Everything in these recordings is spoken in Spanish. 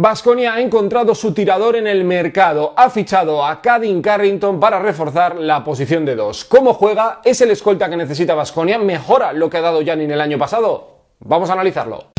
Basconia ha encontrado su tirador en el mercado. Ha fichado a Cadin Carrington para reforzar la posición de dos. ¿Cómo juega? ¿Es el escolta que necesita Basconia? ¿Mejora lo que ha dado Janin el año pasado? Vamos a analizarlo.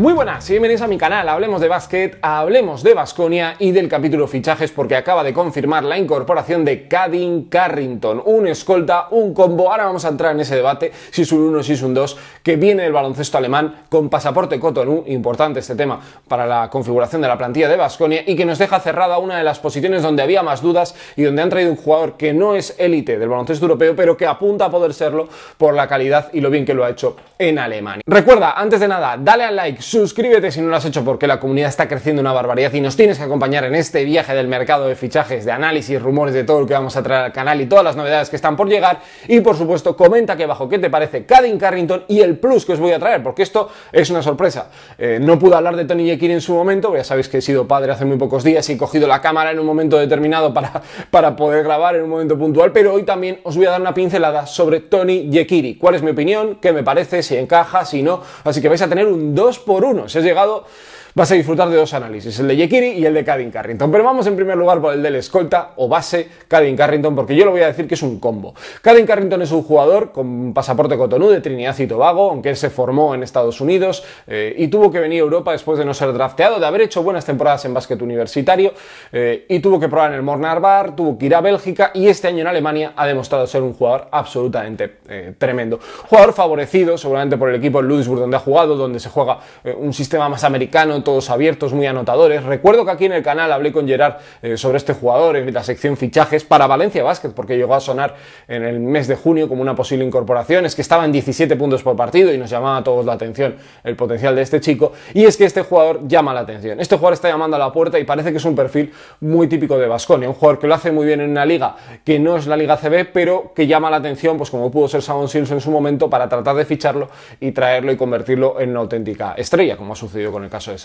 Muy buenas y bienvenidos a mi canal. Hablemos de básquet, hablemos de Basconia y del capítulo fichajes porque acaba de confirmar la incorporación de Cadin Carrington. Un escolta, un combo. Ahora vamos a entrar en ese debate si es un 1, si es un 2, que viene del baloncesto alemán con pasaporte Cotonou. Importante este tema para la configuración de la plantilla de Basconia y que nos deja cerrada una de las posiciones donde había más dudas y donde han traído un jugador que no es élite del baloncesto europeo, pero que apunta a poder serlo por la calidad y lo bien que lo ha hecho en Alemania. Recuerda, antes de nada, dale al like suscríbete si no lo has hecho porque la comunidad está creciendo una barbaridad y nos tienes que acompañar en este viaje del mercado de fichajes, de análisis, rumores de todo lo que vamos a traer al canal y todas las novedades que están por llegar. Y por supuesto, comenta aquí abajo qué te parece Cadin Carrington y el plus que os voy a traer, porque esto es una sorpresa. Eh, no pude hablar de Tony Yekiri en su momento, ya sabéis que he sido padre hace muy pocos días y he cogido la cámara en un momento determinado para, para poder grabar en un momento puntual, pero hoy también os voy a dar una pincelada sobre Tony Yekiri. ¿Cuál es mi opinión? ¿Qué me parece? ¿Si encaja? ¿Si no? Así que vais a tener un 2 por por uno. Se ha llegado vas a disfrutar de dos análisis, el de Yekiri y el de Cadin Carrington. Pero vamos en primer lugar por el del escolta o base Cadin Carrington, porque yo lo voy a decir que es un combo. Cadin Carrington es un jugador con pasaporte cotonú de Trinidad y Tobago, aunque él se formó en Estados Unidos eh, y tuvo que venir a Europa después de no ser drafteado, de haber hecho buenas temporadas en básquet universitario eh, y tuvo que probar en el Mornar Bar, tuvo que ir a Bélgica y este año en Alemania ha demostrado ser un jugador absolutamente eh, tremendo. Jugador favorecido seguramente por el equipo en Ludwigsburg donde ha jugado, donde se juega un sistema más americano todos abiertos, muy anotadores. Recuerdo que aquí en el canal hablé con Gerard eh, sobre este jugador en la sección fichajes para Valencia Basket, porque llegó a sonar en el mes de junio como una posible incorporación. Es que estaba en 17 puntos por partido y nos llamaba a todos la atención el potencial de este chico. Y es que este jugador llama la atención. Este jugador está llamando a la puerta y parece que es un perfil muy típico de Vasconia. Un jugador que lo hace muy bien en una liga que no es la Liga CB, pero que llama la atención, pues como pudo ser Samon Sills en su momento, para tratar de ficharlo y traerlo y convertirlo en una auténtica estrella, como ha sucedido con el caso de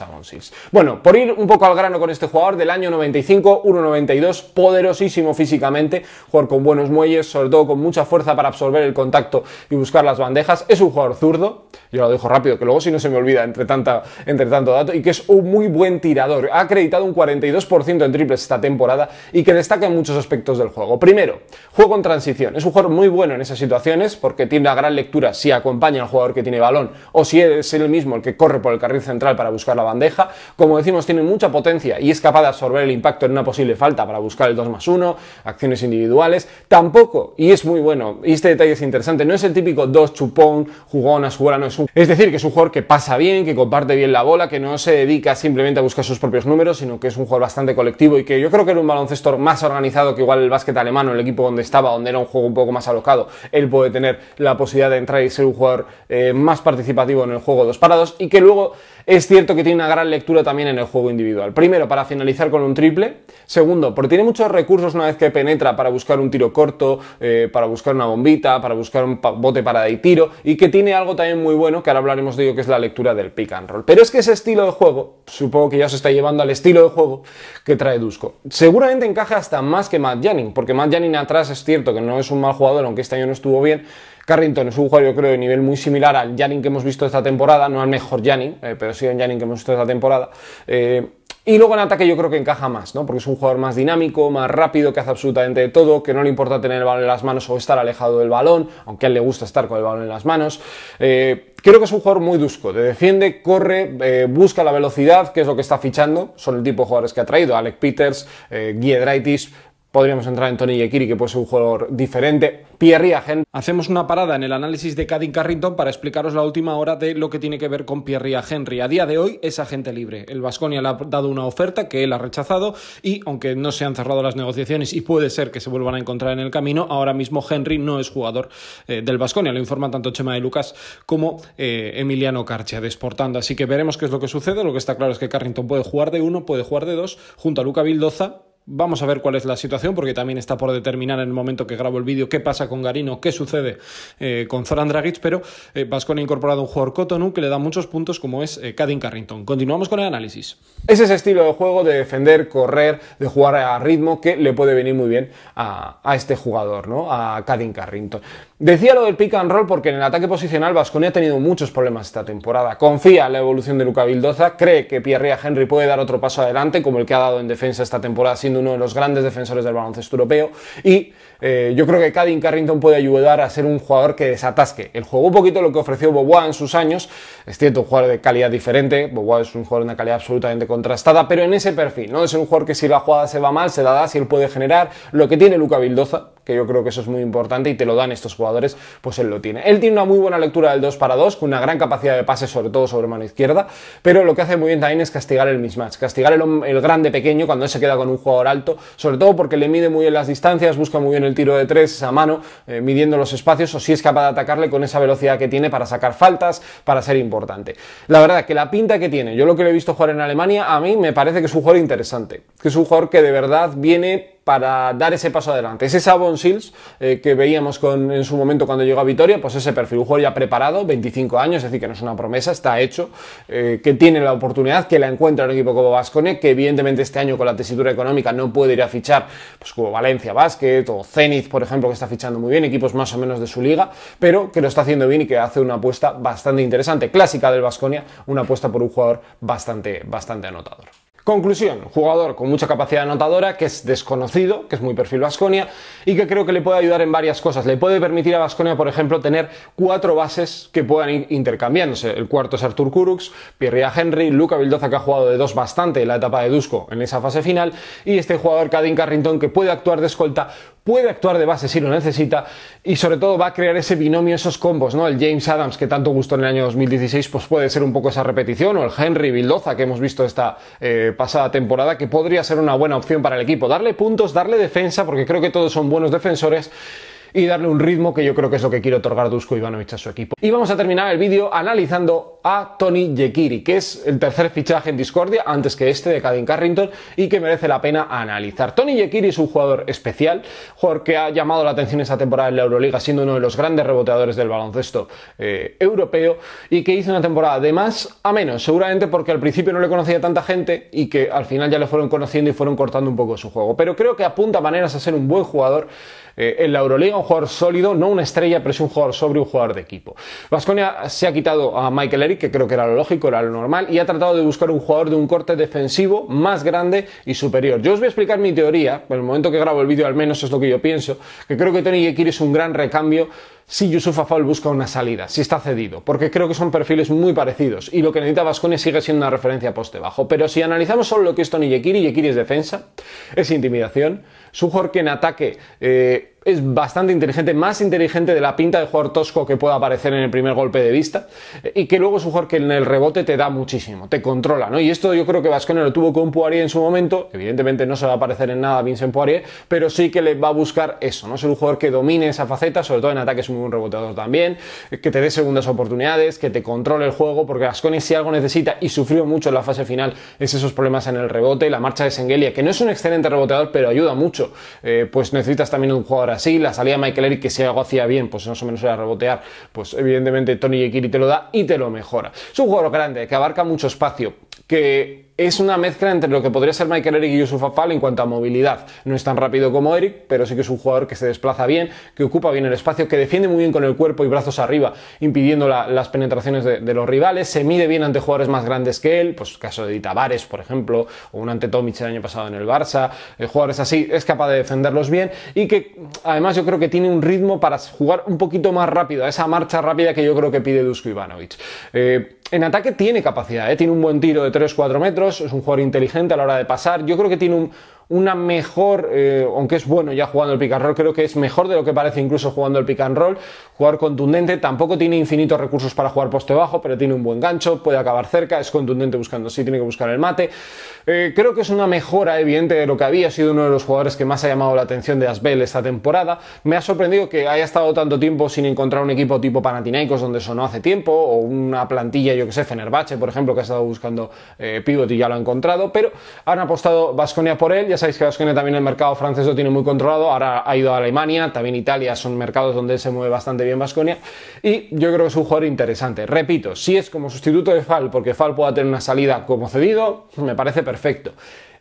bueno, por ir un poco al grano con este jugador del año 95, 1.92, poderosísimo físicamente, jugador con buenos muelles, sobre todo con mucha fuerza para absorber el contacto y buscar las bandejas. Es un jugador zurdo, yo lo dejo rápido, que luego si no se me olvida entre, tanto dato, y que es un muy buen tirador. Ha acreditado un 42% en triples esta temporada y que destaca en muchos aspectos del juego. Primero, juego en transición. Es un jugador muy bueno en esas situaciones porque tiene una gran lectura si acompaña al jugador que tiene balón o si es el mismo el que corre por el carril central para buscar la bandeja. Como decimos, tiene mucha potencia y es capaz de absorber el impacto en una posible falta para buscar el 2 más 1, acciones individuales. Tampoco, y es muy bueno, y este detalle es interesante, no es el típico 2 chupón, jugón, a es, decir, que es un jugador que pasa bien, que comparte bien la bola, que no se dedica simplemente a buscar sus propios números, sino que es un jugador bastante colectivo y que yo creo que era un baloncesto más organizado que igual el básquet alemán o el equipo donde estaba, donde era un juego un poco más alocado. Él puede tener la posibilidad de entrar y ser un jugador eh, más participativo en el juego dos parados y que luego es cierto que tiene una gran lectura también en el juego individual. Primero, para finalizar con un triple. Segundo, porque tiene muchos recursos una vez que penetra para buscar un tiro corto, eh, para buscar una bombita, para buscar un bote para de tiro, y que tiene algo también muy bueno, que ahora hablaremos de ello, que es la lectura del pick and roll. Pero es que ese estilo de juego, supongo que ya se está llevando al estilo de juego que trae Dusko. Seguramente encaja hasta más que Matt Janning, porque Matt Janning atrás es cierto que no es un mal jugador, aunque este año no estuvo bien, Carrington es un jugador, yo creo, de nivel muy similar al Janin que hemos visto esta temporada, no al mejor Janin, eh, pero sí al Janin que hemos visto esta temporada. Eh, y luego en ataque yo creo que encaja más, ¿no? Porque es un jugador más dinámico, más rápido, que hace absolutamente todo, que no le importa tener el balón en las manos o estar alejado del balón, aunque a él le gusta estar con el balón en las manos. Eh, creo que es un jugador muy dusco, te defiende, corre, busca la velocidad, que es lo que está fichando. Son el tipo de jugadores que ha traído Alec Peters, eh, Giedraitis, Podríamos entrar en Tony Yekiri, que puede ser un jugador diferente. Pierre y Hacemos una parada en el análisis de Cadin Carrington para explicaros la última hora de lo que tiene que ver con Pierre Henry. A día de hoy es agente libre. El Vasconia le ha dado una oferta que él ha rechazado y aunque no se han cerrado las negociaciones y puede ser que se vuelvan a encontrar en el camino, ahora mismo Henry no es jugador eh, del Vasconia. Lo informan tanto Chema de Lucas como eh, Emiliano Carcia de Así que veremos qué es lo que sucede. Lo que está claro es que Carrington puede jugar de uno, puede jugar de dos, junto a Luca Vildoza Vamos a ver cuál es la situación, porque también está por determinar en el momento que grabo el vídeo qué pasa con Garino, qué sucede eh, con Zoran Dragic, pero Vascon eh, ha incorporado un jugador Cotonou que le da muchos puntos, como es eh, kadin Carrington. Continuamos con el análisis. Es ese estilo de juego de defender, correr, de jugar a ritmo que le puede venir muy bien a, a este jugador, ¿no? A Cadin Carrington. Decía lo del pick and roll porque en el ataque posicional Vasconi ha tenido muchos problemas esta temporada. Confía en la evolución de Luca Vildoza, cree que Pierre Henry puede dar otro paso adelante, como el que ha dado en defensa esta temporada, siendo uno de los grandes defensores del baloncesto europeo. Y eh, yo creo que Cadin Carrington puede ayudar a ser un jugador que desatasque el juego. Un poquito lo que ofreció Bobois en sus años. Es cierto, un jugador de calidad diferente. Bobois es un jugador de una calidad absolutamente contrastada, pero en ese perfil, ¿no? Es un jugador que si la jugada se va mal, se la da, si él puede generar. Lo que tiene Luca Vildoza que yo creo que eso es muy importante y te lo dan estos jugadores, pues él lo tiene. Él tiene una muy buena lectura del 2 para 2, con una gran capacidad de pase, sobre todo sobre mano izquierda, pero lo que hace muy bien también es castigar el mismatch, castigar el, grande pequeño cuando él se queda con un jugador alto, sobre todo porque le mide muy bien las distancias, busca muy bien el tiro de 3, a mano, eh, midiendo los espacios, o si es capaz de atacarle con esa velocidad que tiene para sacar faltas, para ser importante. La verdad que la pinta que tiene, yo lo que le he visto jugar en Alemania, a mí me parece que es un jugador interesante, que es un jugador que de verdad viene para dar ese paso adelante. Ese Sabon Sils eh, que veíamos con, en su momento cuando llegó a Vitoria, pues ese perfil, un jugador ya preparado, 25 años, es decir, que no es una promesa, está hecho, eh, que tiene la oportunidad, que la encuentra el equipo como Vascone, que evidentemente este año con la tesitura económica no puede ir a fichar, pues como Valencia Basket o Zenit, por ejemplo, que está fichando muy bien, equipos más o menos de su liga, pero que lo está haciendo bien y que hace una apuesta bastante interesante, clásica del Vasconia, una apuesta por un jugador bastante, bastante anotador. Conclusión, jugador con mucha capacidad anotadora, que es desconocido, que es muy perfil Vasconia y que creo que le puede ayudar en varias cosas. Le puede permitir a Vasconia, por ejemplo, tener cuatro bases que puedan ir intercambiándose, El cuarto es Artur Kurux, Pierre Henry, Luca Vildoza, que ha jugado de dos bastante en la etapa de Dusko en esa fase final, y este jugador Cadín Carrington, que puede actuar de escolta puede actuar de base si lo necesita y sobre todo va a crear ese binomio, esos combos, ¿no? El James Adams que tanto gustó en el año 2016 pues puede ser un poco esa repetición o el Henry Vildoza que hemos visto esta eh, pasada temporada que podría ser una buena opción para el equipo. Darle puntos, darle defensa porque creo que todos son buenos defensores y darle un ritmo que yo creo que es lo que quiere otorgar Dusko Ivanovic a su equipo. Y vamos a terminar el vídeo analizando a Tony Yekiri, que es el tercer fichaje en Discordia antes que este de caden Carrington y que merece la pena analizar. Tony Yekiri es un jugador especial, jugador que ha llamado la atención esta temporada en la Euroliga siendo uno de los grandes reboteadores del baloncesto eh, europeo y que hizo una temporada de más a menos, seguramente porque al principio no le conocía tanta gente y que al final ya le fueron conociendo y fueron cortando un poco su juego. Pero creo que apunta maneras a ser un buen jugador eh, en la Euroliga, jugador sólido, no una estrella, pero es un jugador sobre un jugador de equipo. Vasconia se ha quitado a Michael Eric, que creo que era lo lógico, era lo normal, y ha tratado de buscar un jugador de un corte defensivo más grande y superior. Yo os voy a explicar mi teoría, en el momento que grabo el vídeo al menos es lo que yo pienso, que creo que Tony Yekir es un gran recambio si Yusuf Afal busca una salida, si está cedido, porque creo que son perfiles muy parecidos y lo que necesita Vascones sigue siendo una referencia poste bajo. Pero si analizamos solo lo que es Tony Yekiri, Yekiri es defensa, es intimidación, su que en ataque eh, es bastante inteligente, más inteligente de la pinta de jugador tosco que pueda aparecer en el primer golpe de vista, eh, y que luego es un que en el rebote te da muchísimo, te controla, ¿no? Y esto yo creo que Vasconia lo tuvo con Poirier en su momento, evidentemente no se va a aparecer en nada Vincent Poirier, pero sí que le va a buscar eso, ¿no? Es un jugador que domine esa faceta, sobre todo en ataques un reboteador también, que te dé segundas oportunidades, que te controle el juego, porque Asconi si algo necesita y sufrió mucho en la fase final es esos problemas en el rebote, la marcha de Sengelia, que no es un excelente reboteador, pero ayuda mucho, eh, pues necesitas también un jugador así, la salida de Michael Eric, que si algo hacía bien, pues más o menos era rebotear, pues evidentemente Tony Yekiri te lo da y te lo mejora. Es un juego grande, que abarca mucho espacio, que es una mezcla entre lo que podría ser Michael Eric y Yusuf Afal en cuanto a movilidad. No es tan rápido como Eric, pero sí que es un jugador que se desplaza bien, que ocupa bien el espacio, que defiende muy bien con el cuerpo y brazos arriba, impidiendo las penetraciones de, los rivales, se mide bien ante jugadores más grandes que él, pues caso de Tavares, por ejemplo, o un ante Tomic el año pasado en el Barça, eh, jugadores así, es capaz de defenderlos bien y que además yo creo que tiene un ritmo para jugar un poquito más rápido, a esa marcha rápida que yo creo que pide Dusko Ivanovic. Eh, en ataque tiene capacidad, ¿eh? tiene un buen tiro de 3-4 metros, es un jugador inteligente a la hora de pasar. Yo creo que tiene un, una mejor, eh, aunque es bueno ya jugando el pick and roll, creo que es mejor de lo que parece incluso jugando el pick and roll, jugador contundente, tampoco tiene infinitos recursos para jugar poste bajo, pero tiene un buen gancho, puede acabar cerca, es contundente buscando, sí tiene que buscar el mate. Eh, creo que es una mejora evidente de lo que había sido uno de los jugadores que más ha llamado la atención de Asbel esta temporada. Me ha sorprendido que haya estado tanto tiempo sin encontrar un equipo tipo Panathinaikos donde sonó hace tiempo, o una plantilla, yo que sé, Fenerbahce, por ejemplo, que ha estado buscando eh, pivot y ya lo ha encontrado, pero han apostado Vasconia por él. Ya sabéis que Vasconia también el mercado francés lo tiene muy controlado. Ahora ha ido a Alemania, también Italia, son mercados donde se mueve bastante bien Vasconia. Y yo creo que es un jugador interesante. Repito, si es como sustituto de Fal, porque Fal pueda tener una salida como cedido, me parece perfecto.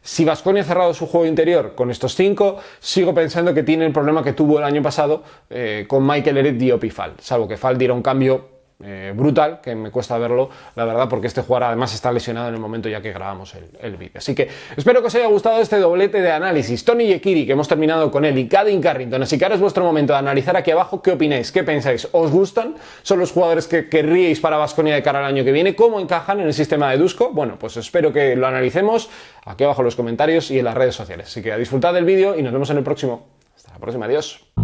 Si Vasconia ha cerrado su juego interior con estos cinco, sigo pensando que tiene el problema que tuvo el año pasado eh, con Michael Eret y Fall, salvo que Fal diera un cambio eh, brutal, que me cuesta verlo, la verdad, porque este jugador además está lesionado en el momento ya que grabamos el, vídeo. Así que espero que os haya gustado este doblete de análisis. Tony Yekiri, que hemos terminado con él, y Cadin Carrington. Así que ahora es vuestro momento de analizar aquí abajo qué opináis, qué pensáis. ¿Os gustan? ¿Son los jugadores que querríais para Vasconia de cara al año que viene? ¿Cómo encajan en el sistema de Dusko? Bueno, pues espero que lo analicemos aquí abajo en los comentarios y en las redes sociales. Así que disfrutar del vídeo y nos vemos en el próximo. Hasta la próxima, adiós.